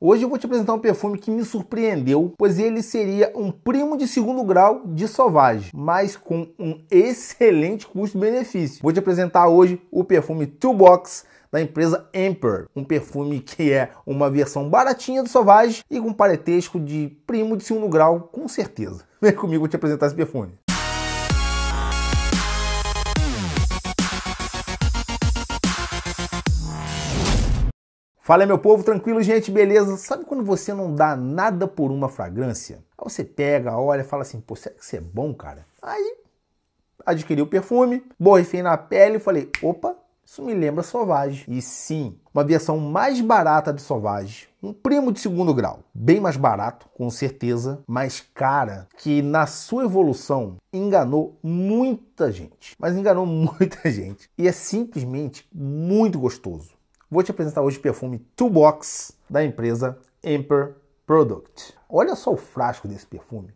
Hoje eu vou te apresentar um perfume que me surpreendeu, pois ele seria um primo de segundo grau de Sauvage, mas com um excelente custo-benefício. Vou te apresentar hoje o perfume Box da empresa Emperor, um perfume que é uma versão baratinha do Sauvage e com paretesco de primo de segundo grau, com certeza. Vem comigo te apresentar esse perfume. Fala meu povo, tranquilo, gente, beleza? Sabe quando você não dá nada por uma fragrância? Aí você pega, olha, fala assim, pô, será que isso é bom, cara? Aí adquiri o perfume, borrifei na pele e falei, opa, isso me lembra Sauvage. E sim, uma versão mais barata de Sauvage, um primo de segundo grau, bem mais barato, com certeza, mas cara, que na sua evolução enganou muita gente, mas enganou muita gente e é simplesmente muito gostoso vou te apresentar hoje o perfume Box da empresa Emperor Product. Olha só o frasco desse perfume.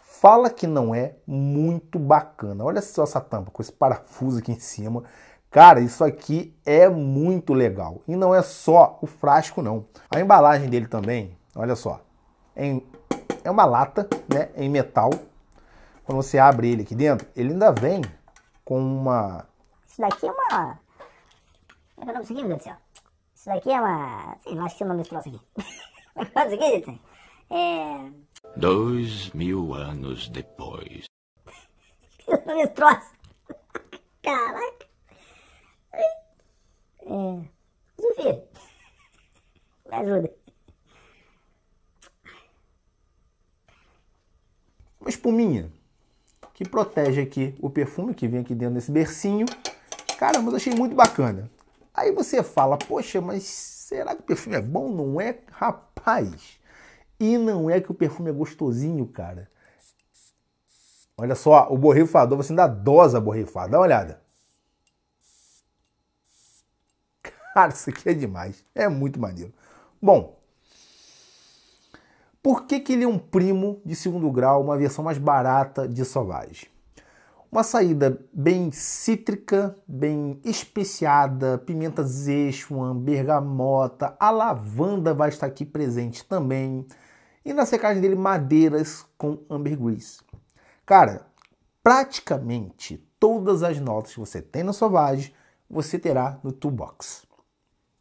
Fala que não é muito bacana. Olha só essa tampa com esse parafuso aqui em cima. Cara, isso aqui é muito legal. E não é só o frasco, não. A embalagem dele também, olha só. É, é uma lata, né? Em metal. Quando você abre ele aqui dentro, ele ainda vem com uma... Isso daqui é uma... Eu não consegui, meu Deus do céu. Isso daqui é uma. Sei lá, acho que é o nome desse troço aqui. Mas o gente? É. Dois mil anos depois. o nome desse troço. Caraca. É. Zofia. Me ajuda. Uma espuminha que protege aqui o perfume que vem aqui dentro desse bercinho. Cara, mas achei muito bacana. Aí você fala, poxa, mas será que o perfume é bom? Não é? Rapaz! E não é que o perfume é gostosinho, cara. Olha só, o borrifador, você ainda dosa borrifar. Dá uma olhada. Cara, isso aqui é demais. É muito maneiro. Bom, por que, que ele é um primo de segundo grau, uma versão mais barata de Sauvage? Uma saída bem cítrica, bem especiada, pimenta Szechuan, bergamota, a lavanda vai estar aqui presente também. E na secagem dele, madeiras com ambergris. Cara, praticamente todas as notas que você tem na Sauvage, você terá no Toolbox.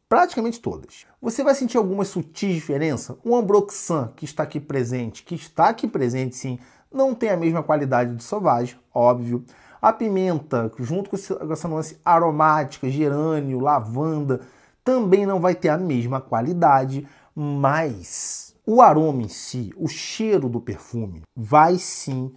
Praticamente todas. Você vai sentir alguma sutil diferença? Um ambroxan que está aqui presente, que está aqui presente sim não tem a mesma qualidade do Sauvage, óbvio. A pimenta, junto com essa nuance aromática, gerânio, lavanda, também não vai ter a mesma qualidade, mas o aroma em si, o cheiro do perfume, vai sim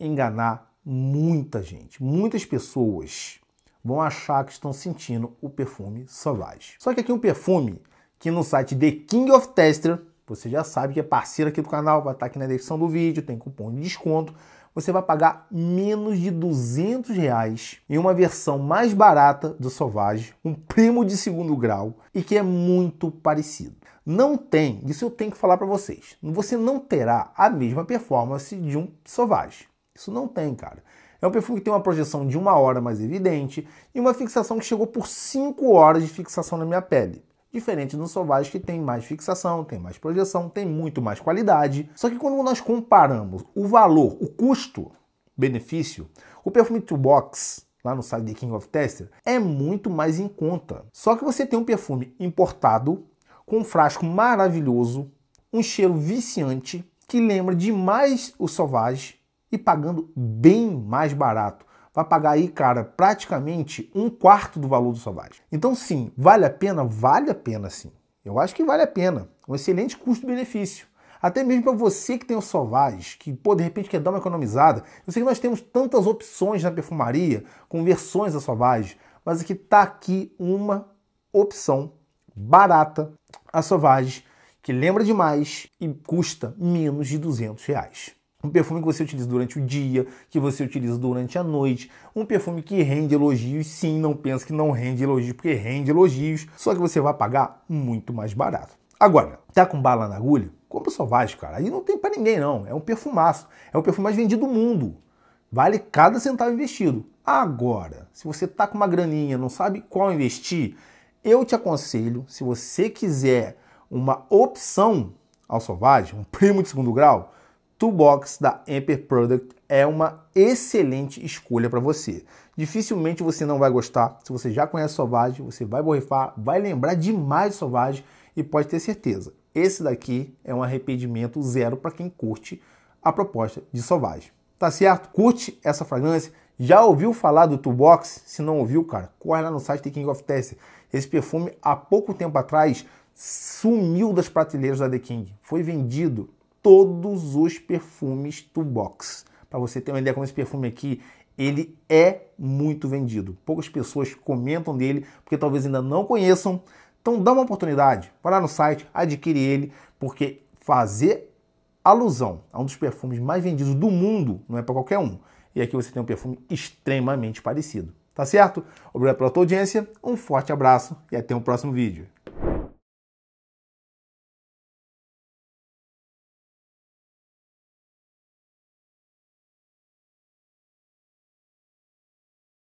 enganar muita gente. Muitas pessoas vão achar que estão sentindo o perfume Sauvage. Só que aqui um perfume que no site The King of Tester você já sabe que é parceiro aqui do canal, vai estar aqui na descrição do vídeo, tem cupom de desconto. Você vai pagar menos de 200 reais em uma versão mais barata do Sauvage, um primo de segundo grau e que é muito parecido. Não tem, isso eu tenho que falar para vocês, você não terá a mesma performance de um Sauvage. Isso não tem, cara. É um perfume que tem uma projeção de uma hora mais evidente e uma fixação que chegou por 5 horas de fixação na minha pele. Diferente do Sauvage que tem mais fixação, tem mais projeção, tem muito mais qualidade. Só que quando nós comparamos o valor, o custo, benefício, o perfume Toolbox lá no site de King of Tester é muito mais em conta. Só que você tem um perfume importado com um frasco maravilhoso, um cheiro viciante que lembra demais o Sauvage e pagando bem mais barato vai pagar aí, cara, praticamente um quarto do valor do Savage. Então, sim, vale a pena? Vale a pena, sim. Eu acho que vale a pena. Um excelente custo-benefício. Até mesmo para você que tem o Sauvage, que pô, de repente quer dar uma economizada. Eu sei que nós temos tantas opções na perfumaria, com versões da Sauvage, mas aqui tá aqui uma opção barata, a Sauvage, que lembra demais e custa menos de 200 reais. Um perfume que você utiliza durante o dia, que você utiliza durante a noite. Um perfume que rende elogios. Sim, não pensa que não rende elogios, porque rende elogios. Só que você vai pagar muito mais barato. Agora, tá com bala na agulha? Compra Sauvage, cara. Aí não tem para ninguém, não. É um perfumaço. É o perfume mais vendido do mundo. Vale cada centavo investido. Agora, se você tá com uma graninha, não sabe qual investir, eu te aconselho, se você quiser uma opção ao Sauvage, um primo de segundo grau, Toolbox da Amper Product é uma excelente escolha para você. Dificilmente você não vai gostar. Se você já conhece Sauvage, você vai borrifar, vai lembrar demais de Sauvage e pode ter certeza. Esse daqui é um arrependimento zero para quem curte a proposta de Sauvage. Tá certo? Curte essa fragrância. Já ouviu falar do Toolbox? Se não ouviu, cara, corre lá no site The King of Test. Esse perfume, há pouco tempo atrás, sumiu das prateleiras da The King. Foi vendido todos os perfumes do box Para você ter uma ideia como esse perfume aqui, ele é muito vendido. Poucas pessoas comentam dele, porque talvez ainda não conheçam. Então dá uma oportunidade, vai lá no site, adquire ele, porque fazer alusão a um dos perfumes mais vendidos do mundo não é para qualquer um. E aqui você tem um perfume extremamente parecido. Tá certo? Obrigado pela tua audiência, um forte abraço e até o próximo vídeo.